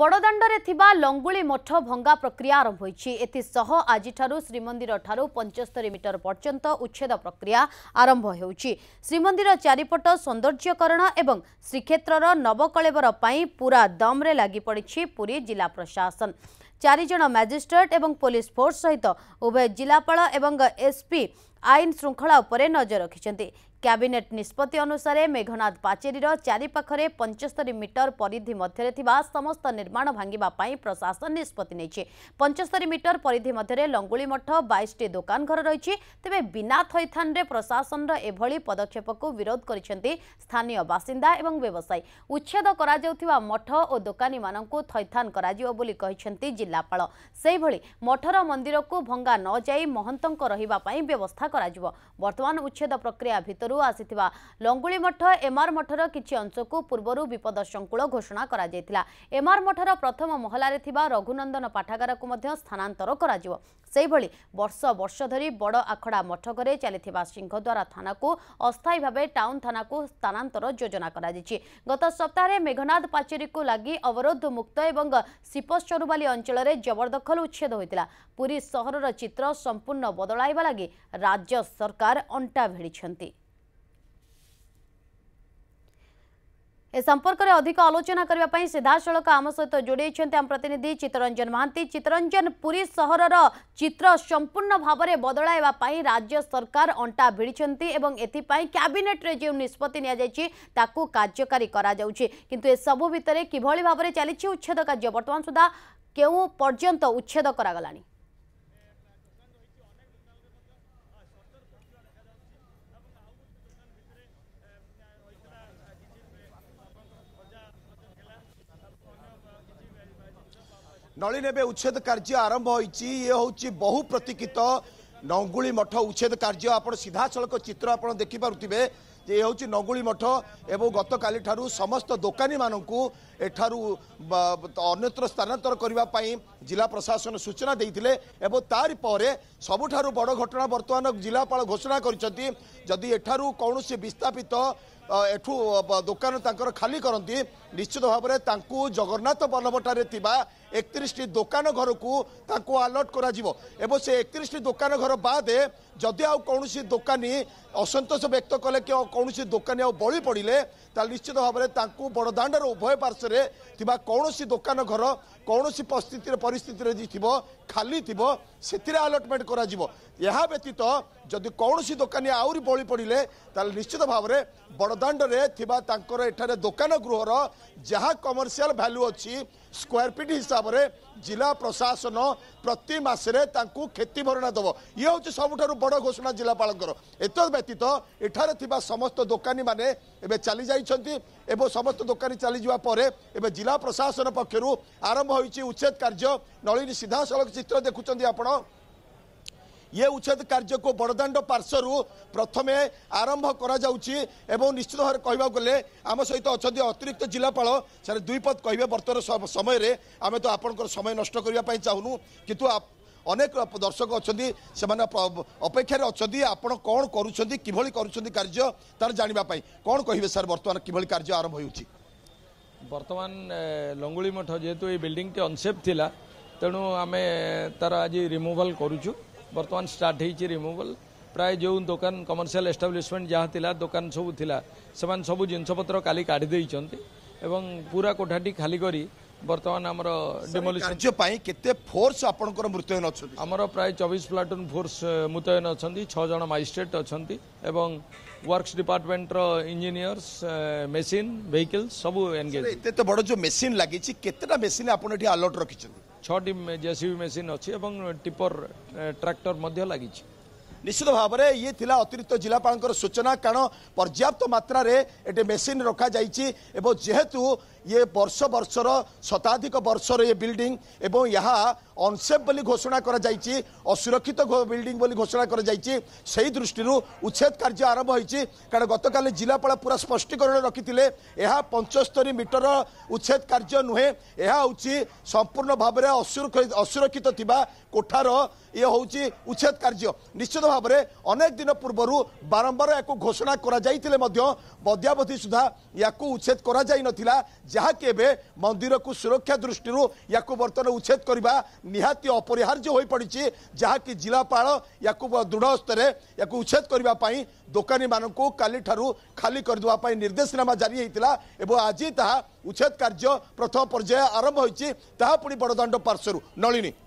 ବଡ଼ଦାଣ୍ଡରେ ଥିବା ଲଙ୍ଗୁଳି ମଠ ଭଙ୍ଗା ପ୍ରକ୍ରିୟା ଆରମ୍ଭ ହୋଇଛି ଏଥିସହ ଆଜିଠାରୁ ଶ୍ରୀମନ୍ଦିରଠାରୁ ପଞ୍ଚସ୍ତରୀ ମିଟର ପର୍ଯ୍ୟନ୍ତ ଉଚ୍ଛେଦ ପ୍ରକ୍ରିୟା ଆରମ୍ଭ ହେଉଛି ଶ୍ରୀମନ୍ଦିର ଚାରିପଟ ସୌନ୍ଦର୍ଯ୍ୟକରଣ ଏବଂ ଶ୍ରୀକ୍ଷେତ୍ରର ନବକଳେବର ପାଇଁ ପୁରା ଦମ୍ରେ ଲାଗିପଡ଼ିଛି ପୁରୀ ଜିଲ୍ଲା ପ୍ରଶାସନ ଚାରିଜଣ ମାଜିଷ୍ଟ୍ରେଟ୍ ଏବଂ ପୋଲିସ ଫୋର୍ସ ସହିତ ଉଭୟ ଜିଲ୍ଲାପାଳ ଏବଂ ଏସ୍ପି ଆଇନ ଶୃଙ୍ଖଳା ଉପରେ ନଜର ରଖିଛନ୍ତି କ୍ୟାବିନେଟ୍ ନିଷ୍ପତ୍ତି ଅନୁସାରେ ମେଘନାଥ ପାଚେରୀର ଚାରିପାଖରେ ପଞ୍ଚସ୍ତରୀ ମିଟର ପରିଧି ମଧ୍ୟରେ ଥିବା ସମସ୍ତ ନିର୍ମାଣ ଭାଙ୍ଗିବା ପାଇଁ ପ୍ରଶାସନ ନିଷ୍ପତ୍ତି ନେଇଛି ପଞ୍ଚସ୍ତରୀ ମିଟର ପରିଧି ମଧ୍ୟରେ ଲଙ୍ଗୁଳି ମଠ ବାଇଶଟି ଦୋକାନ ଘର ରହିଛି ତେବେ ବିନା ଥଇଥାନରେ ପ୍ରଶାସନର ଏଭଳି ପଦକ୍ଷେପକୁ ବିରୋଧ କରିଛନ୍ତି ସ୍ଥାନୀୟ ବାସିନ୍ଦା ଏବଂ ବ୍ୟବସାୟୀ ଉଚ୍ଛେଦ କରାଯାଉଥିବା ମଠ ଓ ଦୋକାନୀମାନଙ୍କୁ ଥଇଥାନ କରାଯିବ ବୋଲି କହିଛନ୍ତି ଜିଲ୍ଲାପାଳ ସେହିଭଳି ମଠର ମନ୍ଦିରକୁ ଭଙ୍ଗା ନଯାଇ ମହନ୍ତଙ୍କ ରହିବା ପାଇଁ ବ୍ୟବସ୍ଥା କରାଯିବ ବର୍ତ୍ତମାନ ଉଚ୍ଛେଦ ପ୍ରକ୍ରିୟା ଭିତରୁ ଆଗରୁ ଆସିଥିବା ଲଙ୍ଗୁଳି ମଠ ଏମ୍ଆର୍ ମଠର କିଛି ଅଂଶକୁ ପୂର୍ବରୁ ବିପଦ ସଂକୁଳ ଘୋଷଣା କରାଯାଇଥିଲା ଏମ୍ଆର୍ ମଠର ପ୍ରଥମ ମହଲାରେ ଥିବା ରଘୁନନ୍ଦନ ପାଠାଗାରକୁ ମଧ୍ୟ ସ୍ଥାନାନ୍ତର କରାଯିବ ସେହିଭଳି ବର୍ଷ ବର୍ଷ ଧରି ବଡ଼ ଆଖଡ଼ା ମଠ ଘରେ ଚାଲିଥିବା ସିଂହଦ୍ୱାରା ଥାନାକୁ ଅସ୍ଥାୟୀ ଭାବେ ଟାଉନ୍ ଥାନାକୁ ସ୍ଥାନାନ୍ତର ଯୋଜନା କରାଯାଇଛି ଗତ ସପ୍ତାହରେ ମେଘନାଦ ପାଚେରୀକୁ ଲାଗି ଅବରୋଧ ମୁକ୍ତ ଏବଂ ସିପଶରୁବାଲି ଅଞ୍ଚଳରେ ଜବରଦଖଲ ଉଚ୍ଛେଦ ହୋଇଥିଲା ପୁରୀ ସହରର ଚିତ୍ର ସମ୍ପୂର୍ଣ୍ଣ ବଦଳାଇବା ଲାଗି ରାଜ୍ୟ ସରକାର ଅଣ୍ଟା ଭିଡ଼ିଛନ୍ତି ଏ ସମ୍ପର୍କରେ ଅଧିକ ଆଲୋଚନା କରିବା ପାଇଁ ସିଧାସଳଖ ଆମ ସହିତ ଯୋଡ଼ିଛନ୍ତି ଆମ ପ୍ରତିନିଧି ଚିତ୍ତରଞ୍ଜନ ମହାନ୍ତି ଚିତ୍ତରଞ୍ଜନ ପୁରୀ ସହରର ଚିତ୍ର ସମ୍ପୂର୍ଣ୍ଣ ଭାବରେ ବଦଳାଇବା ପାଇଁ ରାଜ୍ୟ ସରକାର ଅଣ୍ଟା ଭିଡ଼ିଛନ୍ତି ଏବଂ ଏଥିପାଇଁ କ୍ୟାବିନେଟ୍ରେ ଯେଉଁ ନିଷ୍ପତ୍ତି ନିଆଯାଇଛି ତାକୁ କାର୍ଯ୍ୟକାରୀ କରାଯାଉଛି କିନ୍ତୁ ଏସବୁ ଭିତରେ କିଭଳି ଭାବରେ ଚାଲିଛି ଉଚ୍ଛେଦ କାର୍ଯ୍ୟ ବର୍ତ୍ତମାନ ସୁଦ୍ଧା କେଉଁ ପର୍ଯ୍ୟନ୍ତ ଉଚ୍ଛେଦ କରାଗଲାଣି ନଳିନୀ ଏବେ ଉଚ୍ଛେଦ କାର୍ଯ୍ୟ ଆରମ୍ଭ ହୋଇଛି ଇଏ ହେଉଛି ବହୁ ପ୍ରତୀକ୍ଷିତ ନଙ୍ଗୁଳି ମଠ ଉଚ୍ଛେଦ କାର୍ଯ୍ୟ ଆପଣ ସିଧାସଳଖ ଚିତ୍ର ଆପଣ ଦେଖିପାରୁଥିବେ ଯେ ଇଏ ହେଉଛି ନଙ୍ଗୁଳି ମଠ ଏବଂ ଗତକାଲି ଠାରୁ ସମସ୍ତ ଦୋକାନୀମାନଙ୍କୁ ଏଠାରୁ ଅନ୍ୟତ୍ର ସ୍ଥାନାନ୍ତର କରିବା ପାଇଁ ଜିଲ୍ଲା ପ୍ରଶାସନ ସୂଚନା ଦେଇଥିଲେ ଏବଂ ତାରି ପରେ ସବୁଠାରୁ ବଡ଼ ଘଟଣା ବର୍ତ୍ତମାନ ଜିଲ୍ଲାପାଳ ଘୋଷଣା କରିଛନ୍ତି ଯଦି ଏଠାରୁ କୌଣସି ବିସ୍ଥାପିତ ଏଠୁ ଦୋକାନ ତାଙ୍କର ଖାଲି କରନ୍ତି ନିଶ୍ଚିତ ଭାବରେ ତାଙ୍କୁ ଜଗନ୍ନାଥ ବଲ୍ଲଭଠାରେ ଥିବା একত্রিশটি দোকান ঘরকু তাকে আলর্ট করা এবং সে একত্রিশটি দোকান ঘর বাদে যদি আছে দোকানী অসন্তোষ ব্যক্ত কলে কি কৌশি দোকানী আলি পড়লে তাহলে নিশ্চিত ভাবে তাঁকু বড়দাণ্ডর উভয় পার্শ্বরে থাকা কৌশি দোকান ঘর কৌশি পরিস্থিতির পরিস্থিতির থাকবে খালি থাকবে সেটি আলটমেন্ট করা ব্যতীত যদি কৌশি দোকানী আহরি বলি পড়লে তাহলে নিশ্চিত ভাবে বড় ପ୍ରଦାଣ୍ଡରେ ଥିବା ତାଙ୍କର ଏଠାରେ ଦୋକାନ ଗୃହର ଯାହା କମର୍ସିଆଲ ଭାଲ୍ୟୁ ଅଛି ସ୍କୋୟାର ଫିଟ୍ ହିସାବରେ ଜିଲ୍ଲା ପ୍ରଶାସନ ପ୍ରତି ମାସରେ ତାଙ୍କୁ କ୍ଷତି ଭରଣା ଦେବ ଇଏ ହେଉଛି ସବୁଠାରୁ ବଡ଼ ଘୋଷଣା ଜିଲ୍ଲାପାଳଙ୍କର ଏତ ବ୍ୟତୀତ ଏଠାରେ ଥିବା ସମସ୍ତ ଦୋକାନୀମାନେ ଏବେ ଚାଲିଯାଇଛନ୍ତି ଏବଂ ସମସ୍ତ ଦୋକାନୀ ଚାଲିଯିବା ପରେ ଏବେ ଜିଲ୍ଲା ପ୍ରଶାସନ ପକ୍ଷରୁ ଆରମ୍ଭ ହୋଇଛି ଉଚ୍ଛେଦ କାର୍ଯ୍ୟ ନଳିନୀ ସିଧାସଳଖ ଚିତ୍ର ଦେଖୁଛନ୍ତି ଆପଣ উচ্ছেদ কার্যক বড়দাণ্ড পার্শ্বর প্রথমে আরম্ভ করা आरंभ এবং নিশ্চিত ভাবে कह গেলে आम सहित अच्छा अतिरिक्त जिलापाल सर दुईपद कहे बर्तमान সময় আমি তো আপনার সময় নষ্ট করা চাহুনু কিন্তু অনেক দর্শক অনেক সে অপেক্ষার অপনার কম করছেন কিভাবে করছেন কার্য তার জাঁয়া কম কহবে স্যার বর্তমানে কিভাবে কার্য আরম্ভ হয়েছে বর্তমান লঙ্গুড়ি মঠ যেহেতু এই বিল্ডিংটি অনসেফ লা তেমন আমি তার আজ রিমুভাল করুছু বর্তমান স্টার্ট হয়েছে রিমুভাল প্রায় যে দোকান কমর্সিয়াল এস্টাব্লিশমেন্ট যা লা দোকান সবু লা সে সব জিনিসপত্র কালি কাঢ়ি দিয়েছেন এবং পুরা কোঠাটি খালি করে বর্তমান আমার ডেমোলিশন কার্য কেতে ফোর্স আপনার মৃত্যুহীন আমার প্রায় চবিশ প্লাটুন ফোর্স মুতয়ন অনেক ছজন মাজিষ্ট্রেট অনেক এবং ওয়ার্কস ডিপার্টমেন্টর ইঞ্জিনিয়র্স মেসিন ভেহিকল সব এনগেজ এত বড় যে মেসিন লাগিছে কতটা মেসিন আপনার এটি আলর্ট রাখি ছটি জেসিবি মেসিন অছি এবং টিপর ট্রাক্টর ମଧ୍ୟ ଲାଗିଛି নিশ্চিত ভাবে ইয়ে লা অতিরিক্ত জেলাপাল সূচনা কারণ পর্যাপ্ত মাত্রার এটি মেসিন রখা যাই এবং যেহেতু ये वर्ष वर्षर शताधिक वर्षर ये बिल्डिंग एवं यहाँ अनसेफ बोली घोषणा कर असुरक्षित बिल्डिंग बोली घोषणा कर दृष्टि उच्छेद कार्य आरंभ होती कारण गतकाल जिलापाल पूरा स्पष्टीकरण रखिते यह पंचस्तरी मिटर उच्छेद कार्य नुहे यह हूँ संपूर्ण भाव में असुरक्षित ता कोठार ये हूँ उच्छेद कार्य निश्चित भाव में अनेक दिन पूर्वर बारंबार या घोषणा कर बद्यावधि सुधा या उच्छेद कर ଯାହାକି ଏବେ ମନ୍ଦିରକୁ ସୁରକ୍ଷା ଦୃଷ୍ଟିରୁ ୟାକୁ ବର୍ତ୍ତମାନ ଉଚ୍ଛେଦ କରିବା ନିହାତି ଅପରିହାର୍ଯ୍ୟ ହୋଇପଡ଼ିଛି ଯାହାକି ଜିଲ୍ଲାପାଳ ୟାକୁ ଦୃଢ଼ ସ୍ତରରେ ୟାକୁ ଉଚ୍ଛେଦ କରିବା ପାଇଁ ଦୋକାନୀମାନଙ୍କୁ କାଲିଠାରୁ ଖାଲି କରିଦେବା ପାଇଁ ନିର୍ଦ୍ଦେଶନାମା ଜାରି ହୋଇଥିଲା ଏବଂ ଆଜି ତାହା ଉଚ୍ଛେଦ କାର୍ଯ୍ୟ ପ୍ରଥମ ପର୍ଯ୍ୟାୟ ଆରମ୍ଭ ହୋଇଛି ତାହା ପୁଣି ବଡ଼ଦାଣ୍ଡ ପାର୍ଶ୍ୱରୁ ନଳିନୀ